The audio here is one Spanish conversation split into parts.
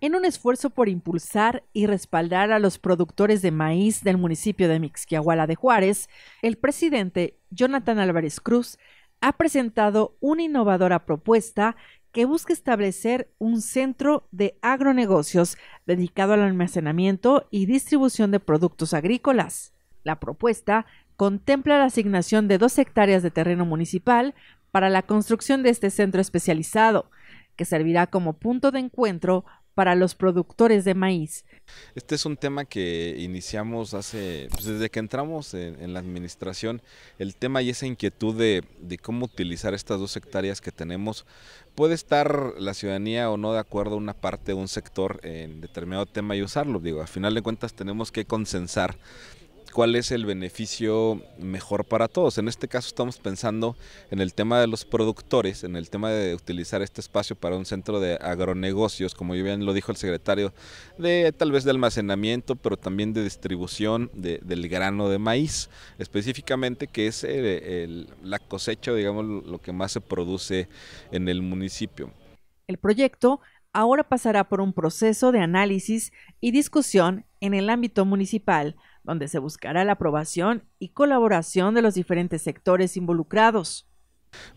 en un esfuerzo por impulsar y respaldar a los productores de maíz del municipio de Mixquiahuala de Juárez, el presidente Jonathan Álvarez Cruz ha presentado una innovadora propuesta que busca establecer un centro de agronegocios dedicado al almacenamiento y distribución de productos agrícolas. La propuesta contempla la asignación de dos hectáreas de terreno municipal para la construcción de este centro especializado, que servirá como punto de encuentro para los productores de maíz. Este es un tema que iniciamos hace, pues, desde que entramos en, la administración, el tema y esa inquietud de, cómo utilizar estas dos hectáreas que tenemos. Puede estar la ciudadanía o no de acuerdo una parte, un sector en determinado tema y usarlo. Digo, al final de cuentas tenemos que consensar cuál es el beneficio mejor para todos. En este caso estamos pensando en el tema de los productores, en el tema de utilizar este espacio para un centro de agronegocios, como bien lo dijo el secretario, de tal vez de almacenamiento, pero también de distribución del grano de maíz, específicamente que es eh, la cosecha, digamos, lo que más se produce en el municipio. El proyecto ahora pasará por un proceso de análisis y discusión en el ámbito municipal donde se buscará la aprobación y colaboración de los diferentes sectores involucrados.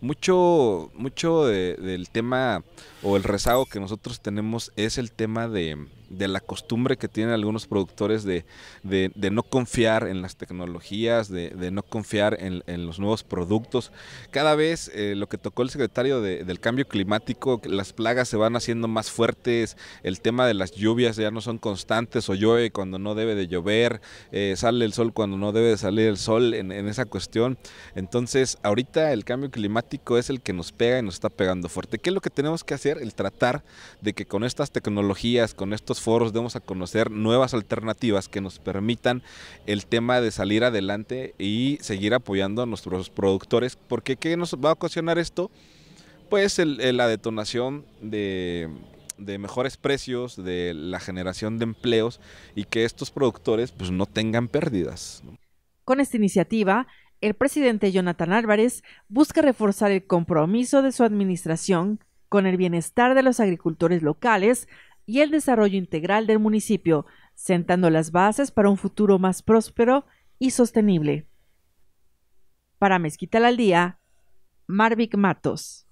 Mucho, mucho del tema o el rezago que nosotros tenemos es el tema de, de la costumbre que tienen algunos productores de, de, no confiar en las tecnologías, de, no confiar en, los nuevos productos. Cada vez eh, lo que tocó el secretario del cambio climático, las plagas se van haciendo más fuertes, el tema de las lluvias ya no son constantes o llueve cuando no debe de llover, eh, sale el sol cuando no debe de salir el sol en, en esa cuestión. Entonces ahorita el cambio climático es el que nos pega y nos está pegando fuerte. ¿Qué es lo que tenemos que hacer? El tratar de que con estas tecnologías, con estos foros demos a conocer nuevas alternativas que nos permitan el tema de salir adelante y seguir apoyando a nuestros productores. Porque ¿qué nos va a ocasionar esto? Pues la detonación de, mejores precios, de la generación de empleos y que estos productores pues no tengan pérdidas. Con esta iniciativa, el presidente Jonathan Álvarez busca reforzar el compromiso de su administración con el bienestar de los agricultores locales y el desarrollo integral del municipio, sentando las bases para un futuro más próspero y sostenible. Para Mezquita al Día, Marvic Matos.